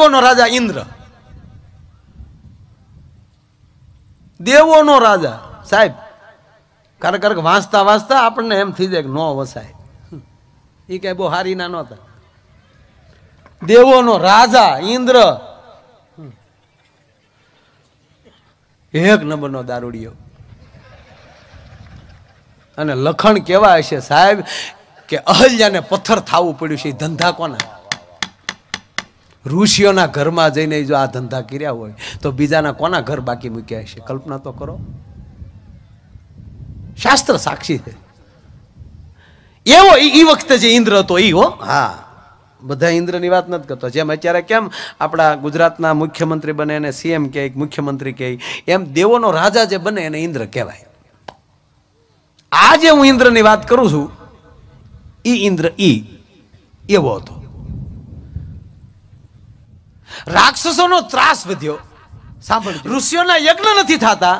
દેવોનો રાજા ઇન્દ્ર દેવોનો રાજા સાહેબ કારણ કારણ વાંચતા વાંચતા આપણને એમ થઈ જાય કે ન વસાય એ કઈ બહુ હારી ના નહોતા દેવોનો રાજા ઇન્દ્ર એક નંબરનો દારૂડિયો અને લખણ કેવા હશે સાહેબ કે અહલ્યાને પથ્થર થવું પડ્યું છે ધંધા કોના ઋષિઓના ઘરમાં જઈને જો આ ધંધા કર્યા હોય તો બીજાના કોના ઘર બાકી મૂક્યા હશે કલ્પના તો કરો શાસ્ત્ર સાક્ષી છે એવો એ વખતે જે ઇન્દ્ર હતો એ હો હા બધા ઇન્દ્રની વાત નથી કરતો જેમ અત્યારે કેમ આપણા ગુજરાતના મુખ્યમંત્રી બને એને સીએમ કહે મુખ્યમંત્રી કહે એમ દેવોનો રાજા જે બને એને ઇન્દ્ર કહેવાય આજે હું ઇન્દ્રની વાત કરું છું ઈ ઇન્દ્ર ઈ એવો હતો રાક્ષસોનો ત્રાસ વધ્યો સાંભળ ઋષિઓના યજ્ઞ નથી થતા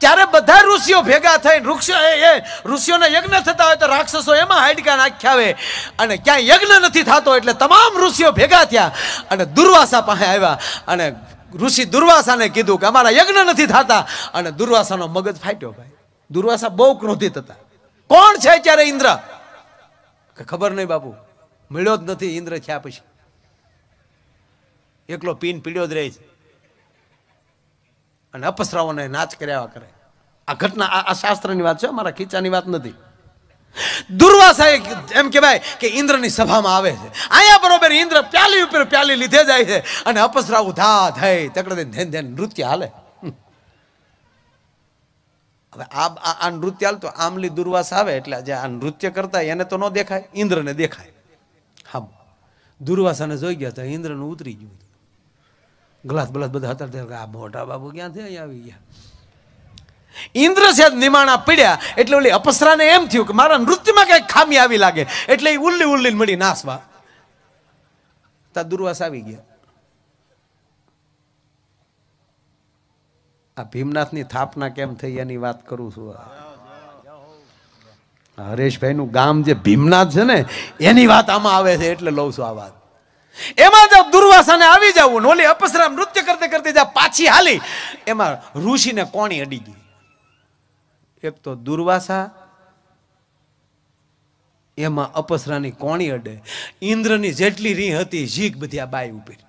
ત્યારે બધા ઋષિઓ ભેગા થઈ વૃક્ષો એ ઋષિઓના યજ્ઞ થતા હોય તો રાક્ષસો એમાં હાડકા નાખ્યા આવે અને ક્યાંય યજ્ઞ નથી થતો એટલે તમામ ઋષિઓ ભેગા થયા અને દુર્વાસા પાસે આવ્યા અને ઋષિ દુર્વાસાને કીધું કે અમારા યજ્ઞ નથી થતા અને દુર્વાસાનો મગજ ફાટ્યો ભાઈ દુર્વાસા બહુ ક્રોધિત હતા કોણ છે ત્યારે ઇન્દ્ર ખબર નહીં બાપુ મળ્યો જ નથી ઇન્દ્ર થયા પછી એકલો પીન પીડ્યો જ રહે છે અને અપસરાઓને નાચ કર્યા કરે આ ઘટના આ શાસ્ત્રની વાત છે મારા ખીચાની વાત નથી દુર્વાસા એમ કહેવાય કે ઇન્દ્રની સભામાં આવે છે અહીંયા બરોબર ઇન્દ્ર પ્યાલી ઉપર પ્યાલી લીધે જાય છે અને અપસરા ઉધા થઈ તકડે ધ્યાન ધ્યાન નૃત્ય હાલે હવે આ આ નૃત્ય હાલતો આમલી દુર્વાસ આવે એટલે જે આ નૃત્ય કરતા એને તો ન દેખાય ઇન્દ્રને દેખાય હા દુર્વાસાને જોઈ ગયા તો ઇન્દ્રને ઉતરી ગયું ગ્લાસ બલાસ બધા હતા ત્યારે આ મોટા બાબુ ક્યાંથી અહીંયા આવી ગયા ઇન્દ્રસેદ નિમાણા પડ્યા એટલે ઓલી અપસરાને એમ થયું કે મારા નૃત્યમાં કઈ ખામી આવી લાગે એટલે એ ઉલ્લી ઉલ્લી મળી નાસવા તા દુર્વાસ આવી ગયા આ ભીમનાથની થાપના કેમ થઈ એની વાત કરું છું હરેશભાઈ નું ગામ જે ભીમનાથ છે ને એની વાત આમાં આવે છે એટલે લઉં છું આ વાત એમાં જ દુર્વાસાને આવી જવું ને ઓલી અપસરા નૃત્ય કરતે કરતે જા પાછી હાલી એમાં ઋષિને કોણી અડી ગઈ એક તો દુર્વાસા એમાં અપસરાની કોણી અડે ઇન્દ્રની જેટલી રી હતી જીખ બધી આ બાઈ ઉભી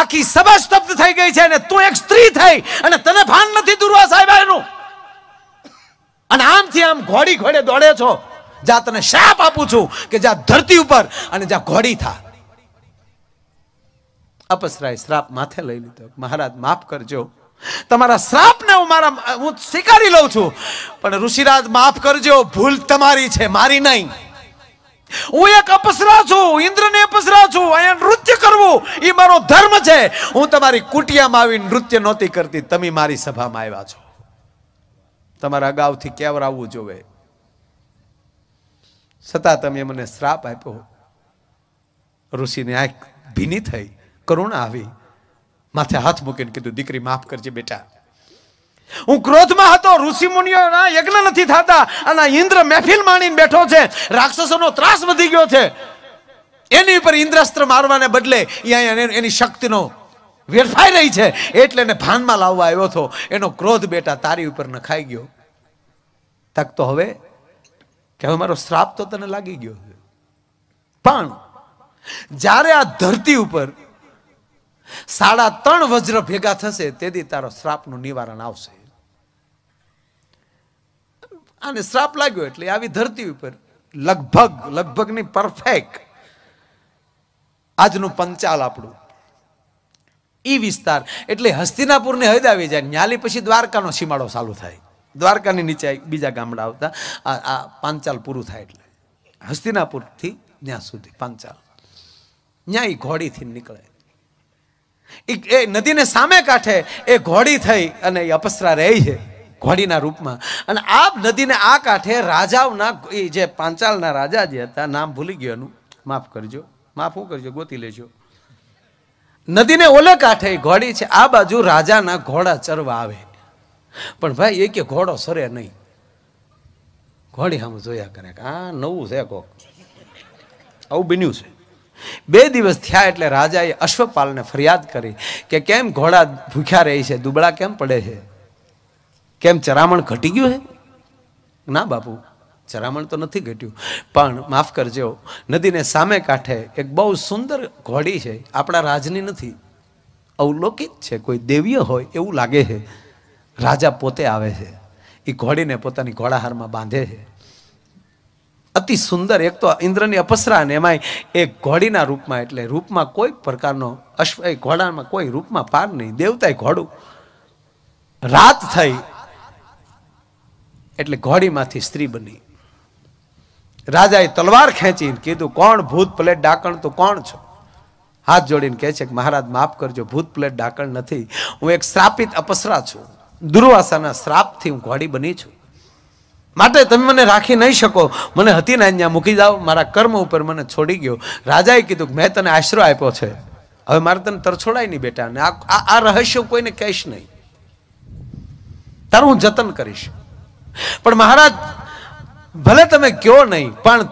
આખી સભા સ્તબ્ધ થઈ ગઈ છે અને તું એક સ્ત્રી થઈ અને તને ભાન નથી દુર્વાસા એનું અને આમથી આમ ઘોડી ઘોડે દોડે છો જા તને શાપ આપું છું કે જા ધરતી ઉપર અને જા ઘોડી થા અપસરાય શ્રાપ માથે લઈ લીધો મહારાજ માફ કરજો તમારા શ્રાપને હું મારા હું સ્વીકારી લઉં છું પણ ઋષિરાજ માફ કરજો ભૂલ તમારી છે મારી નહીં હું એક અપસરા છું ઇન્દ્રને અપસરા છું અહીંયા નૃત્ય કરવું એ મારો ધર્મ છે હું તમારી કુટિયામાં આવી નૃત્ય નહોતી કરતી તમે મારી સભામાં આવ્યા છો તમારા અગાઉથી કેવરાવવું જોવે છતાં તમે મને શ્રાપ આપ્યો ઋષિની આંખ ભીની થઈ કરુણા આવી માથે હાથ મૂકીને કીધું દીકરી માફ કરજે બેટા હું ક્રોધમાં હતો ઋષિ મુનિઓના યજ્ઞ નથી થતા અને ઇન્દ્ર મહેફિલ માણીને બેઠો છે રાક્ષસોનો ત્રાસ વધી ગયો છે એની ઉપર ઇન્દ્રસ્ત્ર મારવાને બદલે એની શક્તિનો વેરફાઈ રહી છે એટલે એને ભાનમાં લાવવા આવ્યો હતો એનો ક્રોધ બેટા તારી ઉપર નખાઈ ગયો તક તો હવે કે હવે મારો શ્રાપ તો તને લાગી ગયો છે પણ જ્યારે આ ધરતી ઉપર સાડા ત્રણ વજ્ર ભેગા થશે તેથી તારો શ્રાપનું નિવારણ આવશે અને શ્રાપ લાગ્યો એટલે આવી ધરતી ઉપર લગભગ લગભગ ની પરફેક્ટ આજનું પંચાલ આપણું ઈ વિસ્તાર એટલે હસ્તિનાપુરને હદ આવી જાય ન્યાલી પછી દ્વારકાનો સીમાડો ચાલુ થાય દ્વારકાની નીચે બીજા ગામડા આવતા આ પાંચાલ પૂરું થાય એટલે હસ્તિનાપુરથી ત્યાં સુધી પાંચાલ ત્યાં એ ઘોડીથી નીકળે એ નદીને સામે કાંઠે એ ઘોડી થઈ અને એ અપસરા રહે છે ઘોડીના રૂપમાં અને આ નદીને આ કાંઠે રાજાઓના એ જે પાંચાલના રાજા જે હતા નામ ભૂલી ગયો એનું માફ કરજો માફ હું કરજો ગોતી લેજો નદીને ઓલે કાંઠે ઘોડી છે આ બાજુ રાજાના ઘોડા ચરવા આવે પણ ભાઈ એ કે ઘોડો સરે નહીં ઘોડી સામે જોયા કરે આ નવું છે કોક આવું બન્યું છે બે દિવસ થયા એટલે રાજાએ અશ્વપાલને ફરિયાદ કરી કે કેમ ઘોડા ભૂખ્યા રહે છે દુબળા કેમ પડે છે કેમ ચરામણ ઘટી ગયું છે ના બાપુ ચરામણ તો નથી ઘટ્યું પણ માફ કરજો નદીને સામે કાંઠે એક બહુ સુંદર ઘોડી છે આપણા રાજની નથી અવલોકિત છે કોઈ દેવીય હોય એવું લાગે છે રાજા પોતે આવે છે એ ઘોડીને પોતાની ઘોડાહારમાં બાંધે છે અતિ સુંદર એક તો ઇન્દ્રની અપસરા અને એમાંય એ ઘોડીના રૂપમાં એટલે રૂપમાં કોઈ પ્રકારનો અશ્વ ઘોડામાં કોઈ રૂપમાં પાર નહીં દેવતાએ ઘોડું રાત થઈ એટલે ઘોડીમાંથી સ્ત્રી બની રાજાએ તલવાર ખેંચીને કીધું કોણ ભૂત પ્લેટ ડાકણ તો કોણ છો હાથ જોડીને કહે છે કે મહારાજ માફ કરજો ભૂત પ્લેટ ડાકણ નથી હું એક શ્રાપિત અપસરા છું દુર્વાસાના શ્રાપથી હું ઘોડી બની છું માટે તમે મને રાખી નહીં શકો મને હતીને અહીંયા મૂકી જાઓ મારા કર્મ ઉપર મને છોડી ગયો રાજાએ કીધું કે મેં તને આશરો આપ્યો છે હવે મારે તને તરછોડાય નહીં બેટા ને આ આ રહસ્ય કોઈને કહેશ નહીં તારું હું જતન કરીશ પણ મહારાજ ભલે તમે કયો નહીં પણ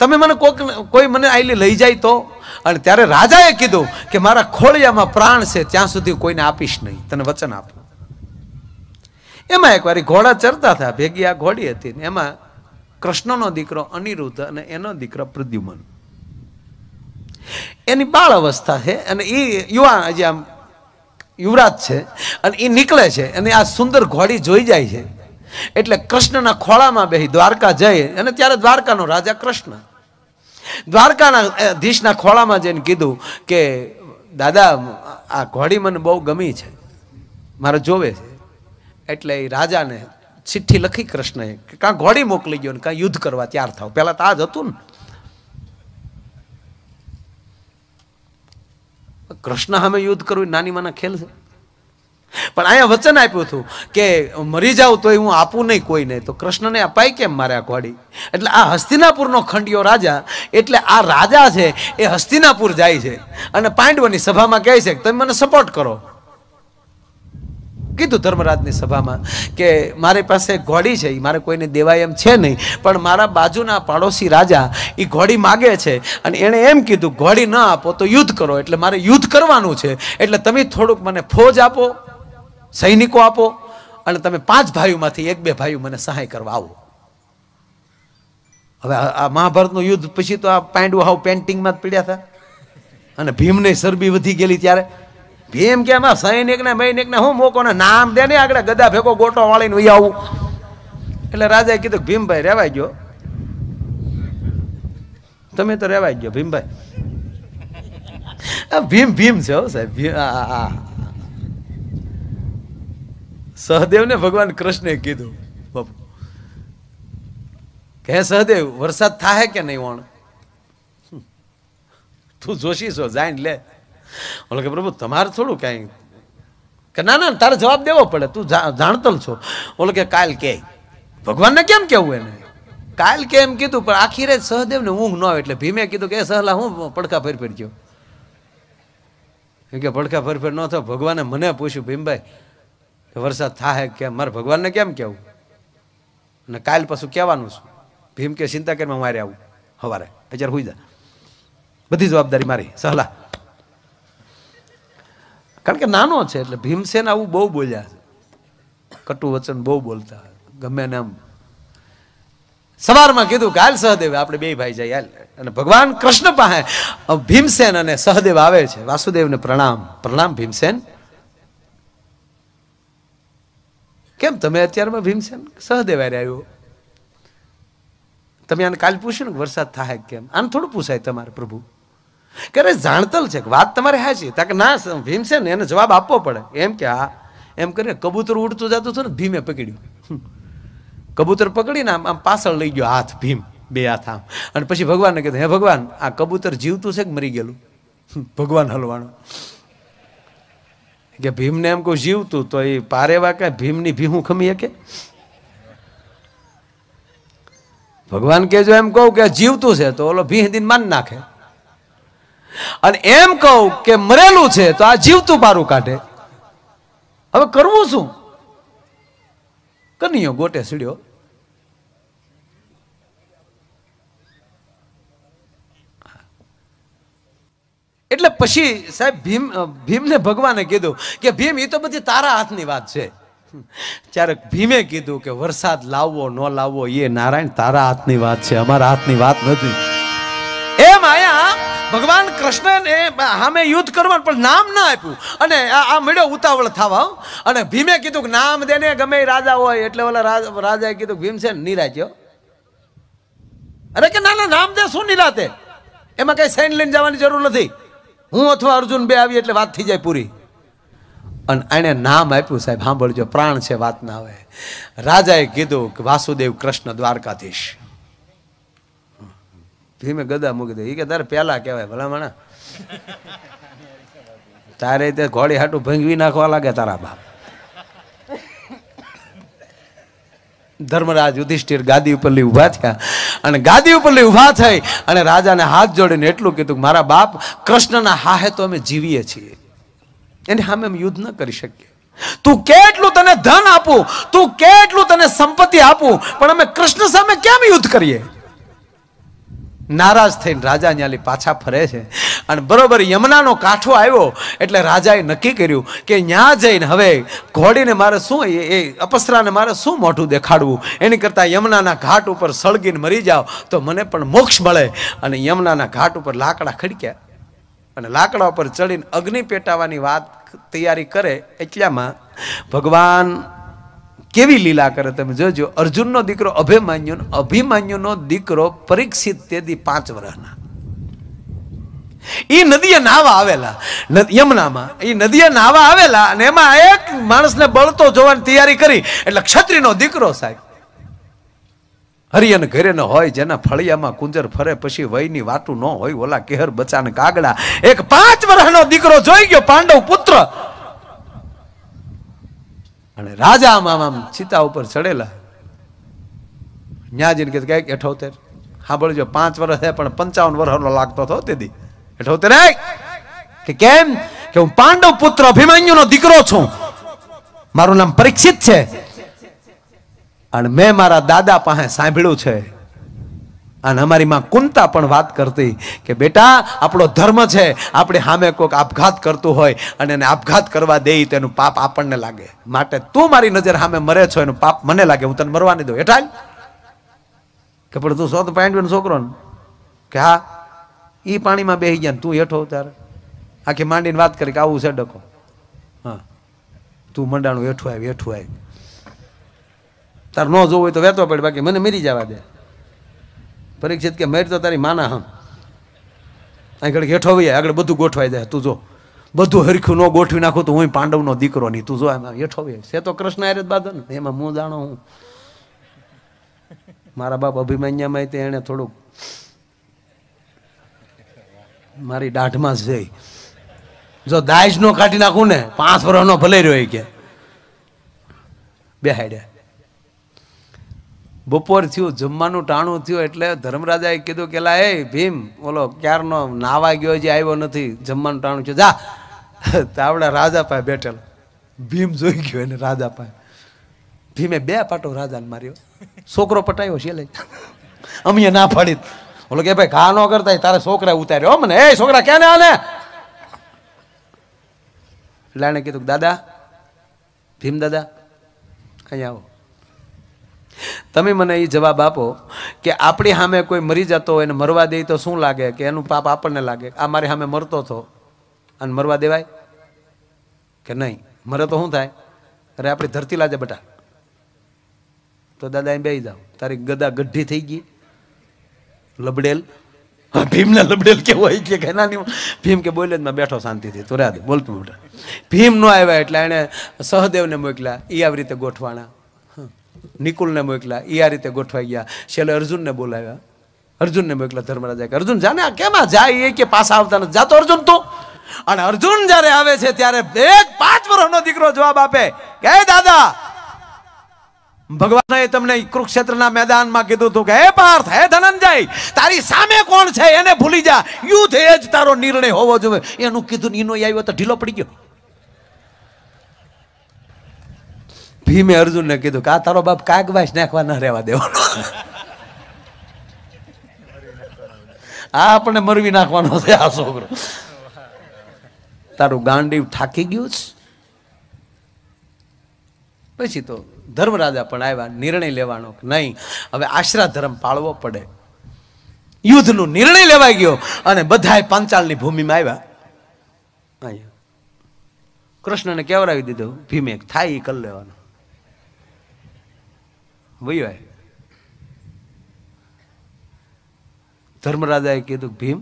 તમે મને કોઈક કોઈ મને આઈલી લઈ જાય તો અને ત્યારે રાજાએ કીધું કે મારા ખોળિયામાં પ્રાણ છે ત્યાં સુધી કોઈને આપીશ નહીં તને વચન આપું એમાં એકવાર ઘોડા ચરતા હતા ભેગી આ ઘોડી હતી ને એમાં કૃષ્ણનો દીકરો અનિરુદ્ધ અને એનો દીકરો પ્રદ્યુમન એની બાળ અવસ્થા છે અને એ યુવાન હજી આમ યુવરાજ છે અને એ નીકળે છે અને આ સુંદર ઘોડી જોઈ જાય છે એટલે કૃષ્ણના ખોળામાં બેહી દ્વારકા જઈ અને ત્યારે દ્વારકાનો રાજા કૃષ્ણ દ્વારકાના ધીશના ખોળામાં જઈને કીધું કે દાદા આ ઘોડી મને બહુ ગમી છે મારે જોવે છે એટલે એ રાજાને ચિઠ્ઠી લખી કૃષ્ણએ કે કાં ઘોડી મોકલી ગયો ને કાં યુદ્ધ કરવા તૈયાર થાવ પહેલાં તો આ જ હતું ને કૃષ્ણ સામે યુદ્ધ કરવું નાની માના ખેલ છે પણ અહીંયા વચન આપ્યું હતું કે મરી જાઉં તોય હું આપું નહીં કોઈને તો કૃષ્ણને અપાય કેમ મારે આ ઘોડી એટલે આ હસ્તિનાપુરનો ખંડિયો રાજા એટલે આ રાજા છે એ હસ્તિનાપુર જાય છે અને પાંડવોની સભામાં કહે છે કે તમે મને સપોર્ટ કરો કીધું ધર્મરાજની સભામાં કે મારી પાસે ઘોડી છે એ મારે કોઈને દેવાય એમ છે નહીં પણ મારા બાજુના પાડોશી રાજા એ ઘોડી માગે છે અને એણે એમ કીધું ઘોડી ન આપો તો યુદ્ધ કરો એટલે મારે યુદ્ધ કરવાનું છે એટલે તમે થોડુંક મને ફોજ આપો સૈનિકો આપો અને તમે પાંચ ભાઈઓમાંથી એક બે ભાઈઓ મને સહાય કરવા આવો હવે આ મહાભારતનું યુદ્ધ પછી તો આ પાંડુ હાવ પેન્ટિંગમાં જ પીડ્યા હતા અને ભીમને ચરબી વધી ગયેલી ત્યારે ભીમ કે એમાં સૈનિકને મૈનિકને હું મોકોને નામ દે ને આગળ ગદા ભેગો ગોટો વાળીને ઉઈ આવું એટલે રાજાએ કીધું ભીમભાઈ રહેવાય ગયો તમે તો રહેવાય ગયો ભીમભાઈ ભીમ ભીમ છે હો સાહેબ ભીમ આ સહદેવને ભગવાન કૃષ્ણે કીધું બાપુ કે સહદેવ વરસાદ થાય કે નહીં વણ તું જોશી છો જાઈને લે ઓલો કે પ્રભુ તમારે થોડું કાંઈ કે ના ના તારે જવાબ દેવો પડે તું જાણતો છો ઓલો કે કાલ કે ભગવાનને કેમ કેવું એને કાલ કે એમ કીધું પણ આખી રાત સહદેવને ઊંઘ ન આવે એટલે ભીમે કીધું કે સહલા હું પડખા ફેરફેર ગયો કે પડખા ફેરફેર ન થયો ભગવાને મને પૂછ્યું ભીમભાઈ વરસાદ થાય કે મારે ભગવાનને કેમ કહેવું અને કાલ પાછું કહેવાનું છું ભીમ કે ચિંતા કરીને મારે આવું હવારે અત્યારે હોઈ જા બધી જવાબદારી મારી સહલા કારણ કે નાનો છે એટલે ભીમસેન આવું બહુ બોલ્યા છે કટુ વચન બહુ બોલતા ગમે ને આમ સવારમાં કીધું કે હાલ સહદેવ આપણે બે ભાઈ જાય હાલ અને ભગવાન કૃષ્ણ પાસે ભીમસેન અને સહદેવ આવે છે વાસુદેવને પ્રણામ પ્રણામ ભીમસેન કેમ તમે અત્યારમાં ભીમસેન સહદેવાય આવ્યો તમે આને કાલ પૂછ્યું ને વરસાદ થાય કેમ આને થોડું પૂછાય તમારે પ્રભુ ક્યારે જાણતલ છે કે વાત તમારે હા છે તાકે ના ભીમસેન એને જવાબ આપવો પડે એમ કે હા એમ કરીને કબૂતર ઉડતું જતું હતું ને ભીમે પકડ્યું કબૂતર પકડીને આમ આમ પાછળ લઈ ગયો હાથ ભીમ બે હાથ આમ અને પછી ભગવાનને કીધું હે ભગવાન આ કબૂતર જીવતું છે કે મરી ગયેલું ભગવાન હલવાનું કે ભીમને એમ કોઈ જીવતું તો એ પારેવા કાંઈ ભીમની ભીહું ખમી શકે ભગવાન કે જો એમ કહું કે જીવતું છે તો ઓલો ભીહ દિન માન નાખે અને એમ કહું કે મરેલું છે તો આ જીવતું પારું કાઢે હવે કરવું શું કનિયો ગોટે સીડ્યો પછી સાહેબ ભીમ ભીમને ભગવાને કીધું કે ભીમ એ તો બધી તારા હાથની વાત છે ત્યારે ભીમે કીધું કે વરસાદ લાવવો ન લાવવો એ નારાયણ તારા હાથની વાત છે અમારા હાથની વાત નથી એમ આયા ભગવાન કૃષ્ણને સામે યુદ્ધ કરવાનું પણ નામ ના આપ્યું અને આ મળ્યો ઉતાવળ થવા અને ભીમે કીધું કે નામ દેને ગમે રાજા હોય એટલે ઓલા રાજાએ કીધું ભીમ છે નિરાજ્યો અરે કે ના ના નામ દે શું નિરાતે એમાં કઈ સૈન લઈને જવાની જરૂર નથી હું અથવા અર્જુન બે આવી એટલે વાત થઈ જાય પૂરી અને એણે નામ આપ્યું સાહેબ સાંભળજો પ્રાણ છે વાત ના આવે રાજાએ કીધું કે વાસુદેવ કૃષ્ણ દ્વારકાધીશ ભીમે ગદા મૂકી દે એ કે તારે પહેલા કહેવાય ભલા મણા તારે તે ઘોડી હાટું ભંગવી નાખવા લાગે તારા બાપ ધર્મરાજ યુધિષ્ઠિર ગાદી ઉપરલી ઊભા થયા અને ગાદી ઉપરલી ઊભા થઈ અને રાજાને હાથ જોડીને એટલું કીધું મારા બાપ કૃષ્ણના હાહે તો અમે જીવીએ છીએ એને સામે અમે યુદ્ધ ન કરી શકીએ તું કેટલું તને ધન આપું તું કેટલું તને સંપત્તિ આપું પણ અમે કૃષ્ણ સામે કેમ યુદ્ધ કરીએ નારાજ થઈને રાજા ન્યાલી પાછા ફરે છે અને બરોબર યમુનાનો કાંઠો આવ્યો એટલે રાજાએ નક્કી કર્યું કે ત્યાં જઈને હવે ઘોડીને મારે શું એ અપસરાને મારે શું મોઢું દેખાડવું એની કરતાં યમુનાના ઘાટ ઉપર સળગીને મરી જાઓ તો મને પણ મોક્ષ મળે અને યમુનાના ઘાટ ઉપર લાકડા ખડક્યા અને લાકડા ઉપર ચડીને અગ્નિ પેટાવાની વાત તૈયારી કરે એટલામાં ભગવાન કેવી લીલા કરે તમે જોજો અર્જુનનો દીકરો અભિમાન્યુ અભિમાન્યુનો દીકરો પરીક્ષિત તેથી પાંચ વર્ષના એ નદીએ નાવા આવેલા યમુનામાં એ નદીએ નાવા આવેલા અને એમાં એક માણસને બળતો જોવાની તૈયારી કરી એટલે ક્ષત્રિયનો દીકરો સાહેબ હરિયન ઘરે હોય જેના ફળિયામાં કુંજર ફરે પછી વયની વાતું ન હોય ઓલા કેહર બચાને કાગડા એક પાંચ વર્ષનો દીકરો જોઈ ગયો પાંડવ પુત્ર અને રાજા આમ આમ ચિતા ઉપર ચડેલા ન્યાજીને કીધું કઈક હા સાંભળજો પાંચ વર્ષ છે પણ પંચાવન વર્ષનો લાગતો હતો તેથી એટલે ઠોતરાય કે કેમ કે હું પાંડવ પુત્ર અભિમન્યુનો દીકરો છું મારું નામ પરીક્ષિત છે અને મેં મારા દાદા પાસે સાંભળ્યું છે અને અમારી માં કુંતા પણ વાત કરતી કે બેટા આપણો ધર્મ છે આપણે સામે કોઈક આપઘાત કરતું હોય અને એને આપઘાત કરવા દે તેનું પાપ આપણને લાગે માટે તું મારી નજર સામે મરે છો એનું પાપ મને લાગે હું તને મરવા નહીં દઉં હેઠા કે પણ તું સો તો પાંડવીનો છોકરો કે હા એ પાણીમાં બેસી ગયા તું હેઠો ત્યારે આખી માંડીને વાત કરી કે આવું છે ડકો હા તું મંડાણું હેઠું આવી હેઠું આવી તારે ન જોવું હોય તો વેતો પડે બાકી મને મરી જવા દે પરીક્ષિત કે મેર તો તારી માના હમ અહીં ઘડી હેઠો વૈયા આગળ બધું ગોઠવાઈ જાય તું જો બધું હરખું ન ગોઠવી નાખું તો હું પાંડવનો દીકરો નહીં તું જો એમાં હેઠો વૈયા છે તો કૃષ્ણ આર્ય બાદ એમાં હું જાણો હું મારા બાપ અભિમન્યામાં તે એણે થોડુંક મારી દાઢમાં છે જો દાજ નો કાઢી નાખું ને પાંચ વર્ષનો ભલે રહ્યો કે બે હાડ્યા બપોર થયું જમવાનું ટાણું થયું એટલે ધર્મરાજાએ કીધું કે લા એ ભીમ બોલો ક્યારનો નાવા ગયો જે આવ્યો નથી જમવાનું ટાણું છે જા તાવડા રાજા પાસે બેઠેલો ભીમ જોઈ ગયો એને રાજા પાસે ભીમે બે પાટો રાજાને માર્યો છોકરો પટાયો છે લઈ અમે ના પાડી ઓલો કે ભાઈ ઘા ન કરતા તારા છોકરા ઉતાર્યો મને એ છોકરા ક્યાં આને એટલે એણે કીધું દાદા ભીમ દાદા અહીંયા આવો તમે મને એ જવાબ આપો કે આપણી સામે કોઈ મરી જતો હોય ને મરવા દે તો શું લાગે કે એનું પાપ આપણને લાગે આ મારી સામે મરતો હતો અને મરવા દેવાય કે નહીં મરે તો શું થાય અરે આપણી ધરતી લાજે બટા તો દાદા એ બે જાઓ તારી ગદા ગઢી થઈ ગઈ લબડેલ હા ભીમને લબડેલ કે હોય કે કઈ નાની ભીમ કે બોલેજમાં બેઠો શાંતિથી તો રાધે બોલતું મોટા ભીમ નો આવ્યા એટલે એણે સહદેવને મોકલ્યા એ આવી રીતે ગોઠવાણા નિકુલને મોકલ્યા એ આ રીતે ગોઠવાઈ ગયા છેલ્લે અર્જુનને બોલાવ્યા અર્જુનને મોકલા ધર્મરાજા અર્જુન જાને કેમ જાય એ કે પાછા આવતા નથી જાતો અર્જુન તું અને અર્જુન જ્યારે આવે છે ત્યારે એક પાંચ વર્ષનો દીકરો જવાબ આપે કે દાદા ભગવાન એ તમને કુરુક્ષેત્રના મેદાનમાં કીધું હતું કે હે પાર્થ હે ધનંજય તારી સામે કોણ છે એને ભૂલી જા યુદ્ધ એ જ તારો નિર્ણય હોવો જોઈએ એનું કીધું એનો આવ્યો તો ઢીલો પડી ગયો ભીમે અર્જુનને કીધું કે આ તારો બાપ કાગવાસ નાખવા ન રહેવા દેવાનો આ આપણે મરવી નાખવાનો છે આ છોકરો તારું ગાંડી થાકી ગયું છે પછી તો ધર્મરાજા પણ આવ્યા નિર્ણય લેવાનો કે નહીં હવે આશરા ધર્મ પાળવો પડે યુદ્ધનો નિર્ણય લેવાઈ ગયો અને બધાએ પાંચાલની ભૂમિમાં આવ્યા અહીંયા કૃષ્ણને કેવરાવી દીધો ભીમે થાય એ કરી લેવાનો વયો ધર્મરાજાએ કીધું ભીમ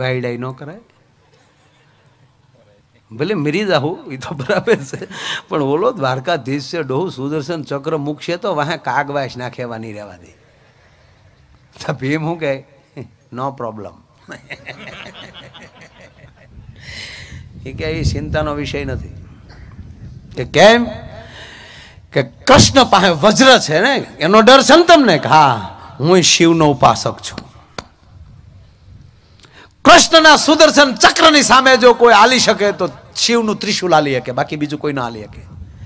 વાયડાઈ ન કરાય ભલે મરી જાઉં એ તો બરાબર છે પણ ઓલો દ્વારકાધીશ છે ડોહું સુદર્શન ચક્ર મૂકશે તો વાહે કાગવાસ ના કહેવાની રહેવા દે તો ભીમ શું કહે નો પ્રોબ્લેમ એ કે એ ચિંતાનો વિષય નથી કે કેમ કે કૃષ્ણ પાસે વજ્ર છે ને એનો ડર છે ને તમને કે હા હું શિવનો ઉપાસક છું કૃષ્ણના સુદર્શન ચક્રની સામે જો કોઈ આલી શકે તો શિવનું ત્રિશુલ હાલી શકે બાકી બીજું કોઈ ના હાલી શકે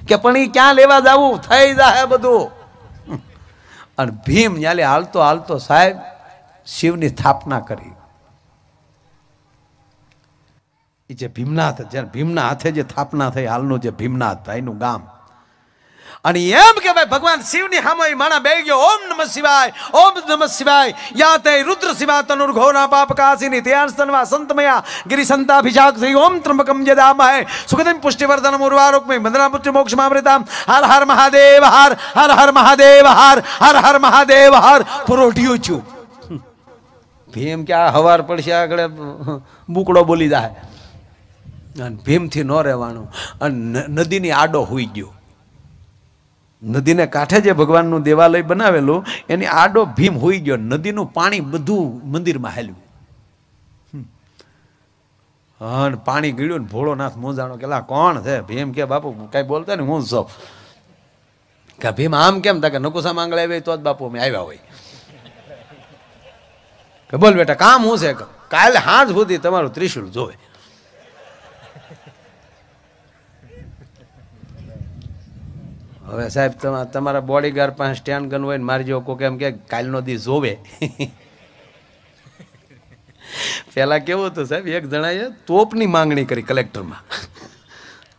કે પણ એ ક્યાં લેવા જવું થઈ જાય બધું અને ભીમ ન્યાલે હાલતો હાલતો સાહેબ શિવની સ્થાપના કરી એ જે ભીમનાથ જ્યારે ભીમના હાથે જે સ્થાપના થઈ હાલનું જે ભીમનાથ ભાઈનું ગામ અને એમ કે ભાઈ ભગવાન શિવની સામે માણા બે ગયો ઓમ નમ શિવાય ઓમ નમ શિવાય યા તે રુદ્ર શિવા તનુર્ઘોના પાપ કાશીની ધ્યાન સ્તનવા સંતમયા ગિરિસંતાભિષાક શ્રી ઓમ ત્રંબકમ જદામહે સુગતિમ પુષ્ટિવર્ધનમ ઉર્વારોગમય વંદના મૃત્યુ મોક્ષ મામૃતામ હર હર મહાદેવ હર હર હર મહાદેવ હર હર હર મહાદેવ હર પરોઢિયું છું ભીમ ક્યાં હવાર પડશે આગળ બુકડો બોલી જાય અને ભીમથી ન રહેવાનું અને નદીની આડો હોઈ ગયો નદીને કાંઠે જે ભગવાનનું દેવાલય બનાવેલું એની આડો ભીમ હોઈ ગયો નદીનું પાણી બધું મંદિરમાં હાલ્યું હન પાણી ગીળ્યું ને ભોળોનાથ મોજાણો કેલા કોણ છે ભીમ કે બાપુ કાંઈ બોલતો ને હું સૌ કે ભીમ આમ કેમ તા કે નકુસા માંગળે આવી તો જ બાપુ અમે આવ્યા હોય કે બોલ બેટા કામ હું છે કાલે હાથ સુધી તમારું ત્રિશુલ જોવે હવે સાહેબ તમારા બોડીગાર્ડ પાસે સ્ટેન્ડ ગન હોય ને મારી જેવો કોક એમ કે કાલનો દી જોવે પહેલાં કેવું હતું સાહેબ એક જણાએ તોપની માંગણી કરી કલેક્ટરમાં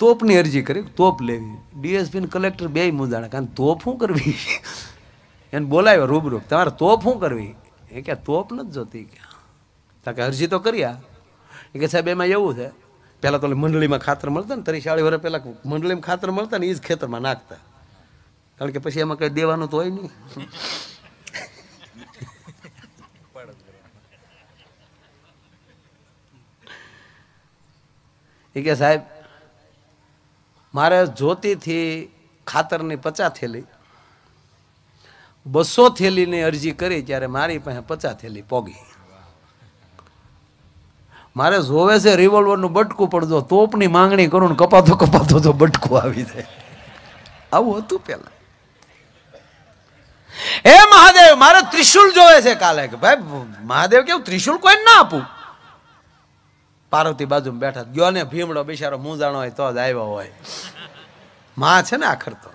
તોપની અરજી કરી તોપ લેવી ડીએસપી ને કલેક્ટર બે મુદાણા કારણ તોપ શું કરવી એને બોલાવ્યો રૂબરૂ તમારે તોપ શું કરવી એ કે તોપ નથી જોતી કે કે અરજી તો કર્યા એ કે સાહેબ એમાં એવું છે પહેલાં તો મંડળીમાં ખાતર મળતા ને તરી શાળી વર્ષ પહેલાં મંડળીમાં ખાતર મળતા ને એ જ ખેતરમાં નાખતા કારણ કે પછી એમાં કંઈ દેવાનું તો હોય નહીં એ કે સાહેબ મારે જ્યોતિથી ખાતરની પચા થેલી બસો થેલીની અરજી કરી ત્યારે મારી પાસે પચા થેલી પોગી મારે જોવે છે રિવોલ્વરનું બટકું પડતો તોપની માંગણી કરું ને કપાતો કપાતો તો બટકું આવી જાય આવું હતું પહેલાં હે મહાદેવ મારે ત્રિશુલ જોવે છે કાલે કે ભાઈ મહાદેવ કેવું ત્રિશુલ કોઈ ના આપું પાર્વતી બાજુ બેઠા ગયો ને ભીમડો બિચારો હું જાણો હોય તો જ આવ્યો હોય માં છે ને આખર તો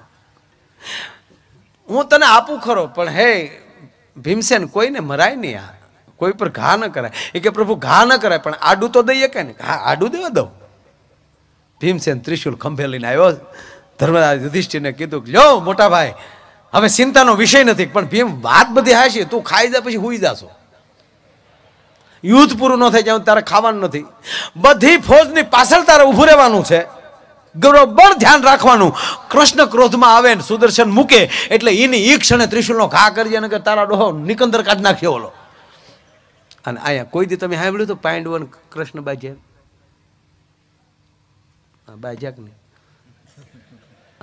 હું તને આપું ખરો પણ હે ભીમસેન કોઈને મરાય નહીં આ કોઈ પર ઘા ન કરાય એ કે પ્રભુ ઘા ન કરાય પણ આડું તો દઈએ કે ને હા આડું દેવા દઉં ભીમસેન ત્રિશુલ ખંભે લઈને આવ્યો ધર્મરાજ યુધિષ્ઠિરને કીધું જો મોટા ભાઈ હવે ચિંતાનો વિષય નથી પણ ભીમ વાત બધી હાશે તું ખાઈ જા પછી હુઈ જાશો યુદ્ધ પૂરું ન થઈ જાય તારે ખાવાનું નથી બધી ફોજની પાછળ તારે ઊભું રહેવાનું છે બળ ધ્યાન રાખવાનું કૃષ્ણ ક્રોધમાં આવે ને સુદર્શન મૂકે એટલે એની એક ક્ષણે ત્રિશુલનો ઘા કરી અને તારા ડોહો નિકંદર કાઢ નાખ્યો ઓલો અને અહીંયા કોઈ દી તમે સાંભળ્યું તો પાંડવન કૃષ્ણ બાજ્યા બાજ્યા કે નહીં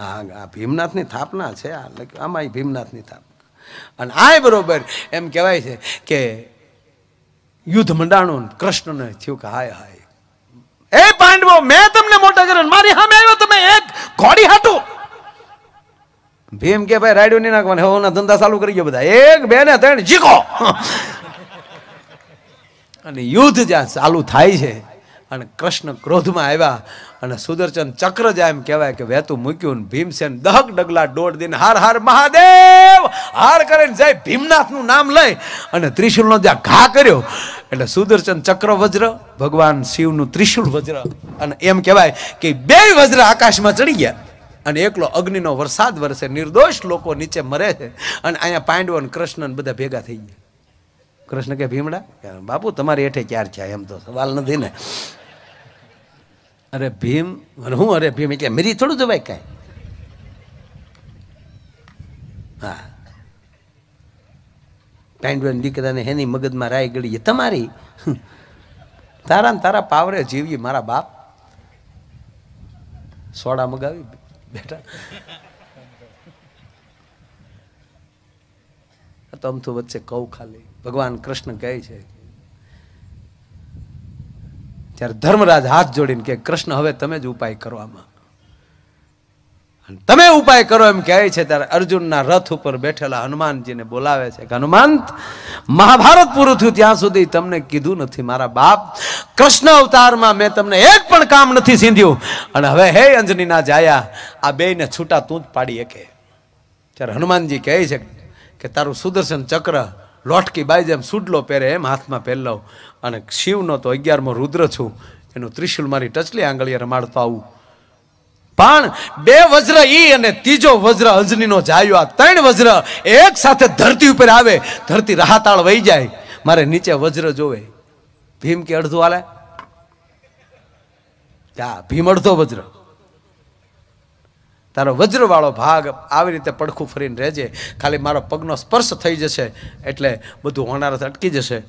આ ભીમનાથની સ્થાપના છે આ આમાં ભીમનાથની સ્થાપના અને આ બરોબર એમ કહેવાય છે કે યુદ્ધ મંડાણું કૃષ્ણને થયું કે હાય હાય એ પાંડવો મેં તમને મોટા કર્યો મારી સામે આવ્યો તમે એક ઘોડી હાટો ભીમ કે ભાઈ રાડ્યો નહીં નાખવાને હવે ધંધા ચાલુ કરી ગયો બધા એક બે ને ત્રણ જીકો અને યુદ્ધ જ્યાં ચાલુ થાય છે અને કૃષ્ણ ક્રોધમાં આવ્યા અને સુદર્શન ચક્ર જ એમ કહેવાય કે વહેતું મૂક્યું ભીમસેન દહક ડગલા દોઢ દિન હાર હાર મહાદેવ હાર કરીને જાય ભીમનાથનું નામ લઈ અને ત્રિશુલનો જ્યાં ઘા કર્યો એટલે સુદર્શન ચક્ર વજ્ર ભગવાન શિવનું ત્રિશુલ વજ્ર અને એમ કહેવાય કે બે વજ્ર આકાશમાં ચડી ગયા અને એકલો અગ્નિનો વરસાદ વરસે નિર્દોષ લોકો નીચે મરે છે અને અહીંયા પાંડવો અને કૃષ્ણ બધા ભેગા થઈ ગયા કૃષ્ણ કે ભીમડા બાપુ તમારી હેઠે ક્યાર છે એમ તો સવાલ નથી ને અરે ભીમ હું અરે ભીમ એટલે મીરી થોડું જવાય કાંઈ હા પાંડવાના દીકરાને એની મગજમાં રાય ગળી તમારી તારા ને તારા પાવરે જીવીએ મારા બાપ સોડા મગાવી બેટા તમથું વચ્ચે કહું ખાલી ભગવાન કૃષ્ણ કહે છે ત્યારે ધર્મરાજ હાથ જોડીને કે કૃષ્ણ હવે તમે જ ઉપાય કરો આમાં તમે ઉપાય કરો એમ કહે છે ત્યારે અર્જુનના રથ ઉપર બેઠેલા હનુમાનજીને બોલાવે છે કે હનુમંત મહાભારત પૂરું થયું ત્યાં સુધી તમને કીધું નથી મારા બાપ કૃષ્ણ અવતારમાં મેં તમને એક પણ કામ નથી સીંધ્યું અને હવે હે અંજનીના જાયા આ બેયને છૂટા તું જ પાડી શકે ત્યારે હનુમાનજી કહે છે કે તારું સુદર્શન ચક્ર લોટકી બાય જેમ સુડલો પહેરે એમ હાથમાં પહેરલો અને શિવનો તો અગિયારમો રુદ્ર છું એનું ત્રિશુલ મારી ટચલી આંગળીએ રમાડતો આવું પણ બે વજ્ર ઈ અને ત્રીજો વજ્ર અજનીનો જાયો આ ત્રણ વજ્ર એક સાથે ધરતી ઉપર આવે ધરતી રાહતાળ વહી જાય મારે નીચે વજ્ર જોવે ભીમ કે અડધું આલે ભીમ અડધો વજ્ર તારો વજ્રવાળો ભાગ આવી રીતે પડખું ફરીને રહેજે ખાલી મારો પગનો સ્પર્શ થઈ જશે એટલે બધું હોનારત અટકી જશે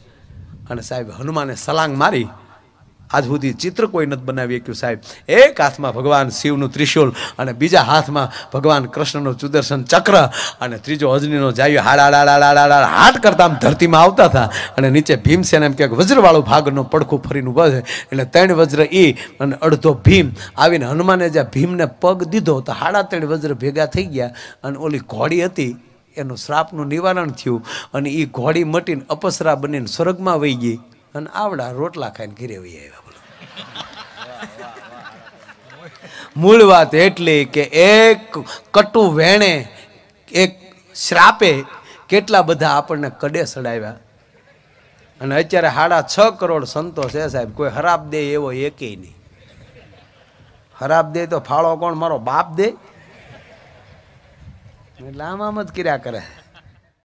અને સાહેબ હનુમાને સલાંગ મારી આજ સુધી ચિત્ર કોઈ નથી બનાવી શક્યું સાહેબ એક હાથમાં ભગવાન શિવનું ત્રિશુલ અને બીજા હાથમાં ભગવાન કૃષ્ણનું સુદર્શન ચક્ર અને ત્રીજો અજનીનો જાયો હાડાડાડાડાડા હાટ કરતા આમ ધરતીમાં આવતા હતા અને નીચે ભીમસેન એમ કે વજ્રવાળું ભાગનો પડખું ફરીને ઊભા છે એટલે ત્રણ વજ્ર એ અને અડધો ભીમ આવીને હનુમાને જ્યાં ભીમને પગ દીધો તો હાડા ત્રણ વજ્ર ભેગા થઈ ગયા અને ઓલી ઘોડી હતી એનું શ્રાપનું નિવારણ થયું અને એ ઘોડી મટીને અપસરા બનીને સ્વર્ગમાં વહી ગઈ અને આવડા રોટલા ખાઈને ઘીરે વહી આવ્યા બોલો મૂળ વાત એટલી કે એક કટુ વેણે એક શ્રાપે કેટલા બધા આપણને કડે સડાવ્યા અને અત્યારે સાડા છ કરોડ સંતો છે સાહેબ કોઈ હરાબ દે એવો એકે નહીં હરાબ દે તો ફાળો કોણ મારો બાપ દે એટલે આમાં આમ જ કર્યા કરે